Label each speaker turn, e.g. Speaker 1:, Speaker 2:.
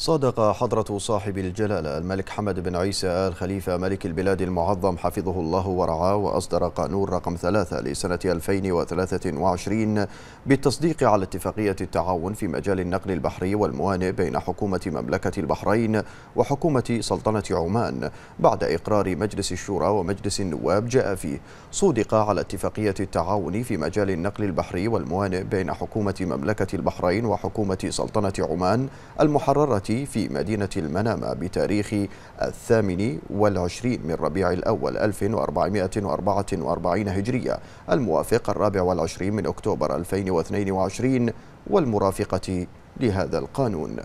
Speaker 1: صادق
Speaker 2: حضرة صاحب الجلالة الملك حمد بن عيسى آل خليفة ملك البلاد المعظم حفظه الله ورعاه وأصدر قانون رقم ثلاثة لسنة 2023 بالتصديق على اتفاقية التعاون في مجال النقل البحري والموانئ بين حكومة مملكة البحرين وحكومة سلطنة عمان بعد إقرار مجلس الشورى ومجلس النواب جاء فيه صدق على اتفاقية التعاون في مجال النقل البحري والموانئ بين حكومة مملكة البحرين وحكومة سلطنة عمان المحررة في مدينة المنامة بتاريخ الثامن والعشرين من ربيع الأول 1444 هجرية الموافق الرابع والعشرين من أكتوبر 2022 والمرافقة لهذا القانون